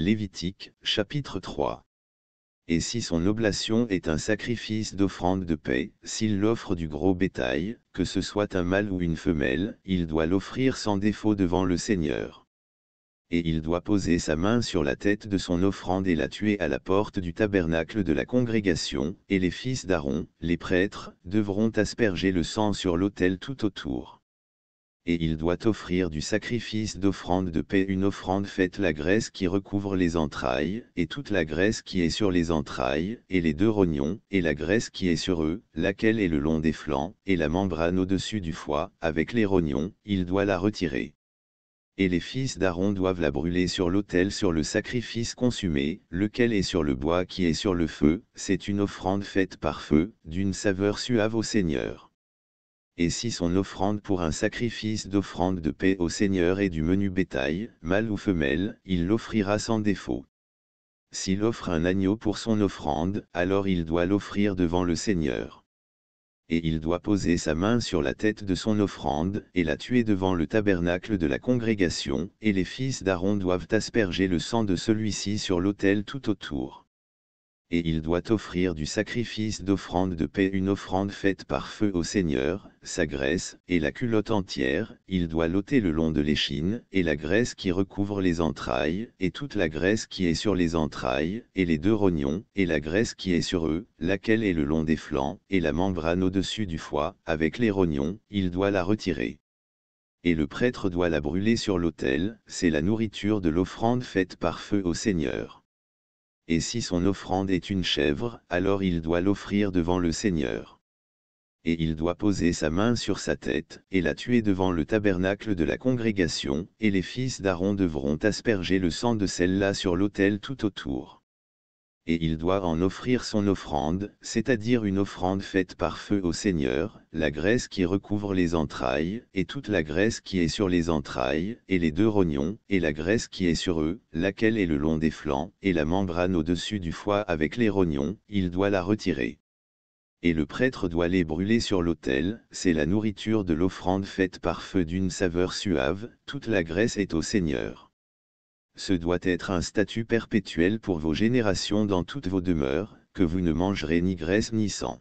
Lévitique, chapitre 3. Et si son oblation est un sacrifice d'offrande de paix, s'il l'offre du gros bétail, que ce soit un mâle ou une femelle, il doit l'offrir sans défaut devant le Seigneur. Et il doit poser sa main sur la tête de son offrande et la tuer à la porte du tabernacle de la congrégation, et les fils d'Aaron, les prêtres, devront asperger le sang sur l'autel tout autour et il doit offrir du sacrifice d'offrande de paix une offrande faite la graisse qui recouvre les entrailles, et toute la graisse qui est sur les entrailles, et les deux rognons, et la graisse qui est sur eux, laquelle est le long des flancs, et la membrane au-dessus du foie, avec les rognons, il doit la retirer. Et les fils d'Aaron doivent la brûler sur l'autel sur le sacrifice consumé, lequel est sur le bois qui est sur le feu, c'est une offrande faite par feu, d'une saveur suave au Seigneur et si son offrande pour un sacrifice d'offrande de paix au Seigneur est du menu bétail, mâle ou femelle, il l'offrira sans défaut. S'il offre un agneau pour son offrande, alors il doit l'offrir devant le Seigneur. Et il doit poser sa main sur la tête de son offrande, et la tuer devant le tabernacle de la congrégation, et les fils d'Aaron doivent asperger le sang de celui-ci sur l'autel tout autour et il doit offrir du sacrifice d'offrande de paix une offrande faite par feu au Seigneur, sa graisse, et la culotte entière, il doit l'ôter le long de l'échine, et la graisse qui recouvre les entrailles, et toute la graisse qui est sur les entrailles, et les deux rognons, et la graisse qui est sur eux, laquelle est le long des flancs, et la membrane au-dessus du foie, avec les rognons, il doit la retirer et le prêtre doit la brûler sur l'autel, c'est la nourriture de l'offrande faite par feu au Seigneur et si son offrande est une chèvre, alors il doit l'offrir devant le Seigneur. Et il doit poser sa main sur sa tête, et la tuer devant le tabernacle de la congrégation, et les fils d'Aaron devront asperger le sang de celle-là sur l'autel tout autour et il doit en offrir son offrande, c'est-à-dire une offrande faite par feu au Seigneur, la graisse qui recouvre les entrailles, et toute la graisse qui est sur les entrailles, et les deux rognons, et la graisse qui est sur eux, laquelle est le long des flancs, et la membrane au-dessus du foie avec les rognons, il doit la retirer. Et le prêtre doit les brûler sur l'autel, c'est la nourriture de l'offrande faite par feu d'une saveur suave, toute la graisse est au Seigneur. Ce doit être un statut perpétuel pour vos générations dans toutes vos demeures, que vous ne mangerez ni graisse ni sang.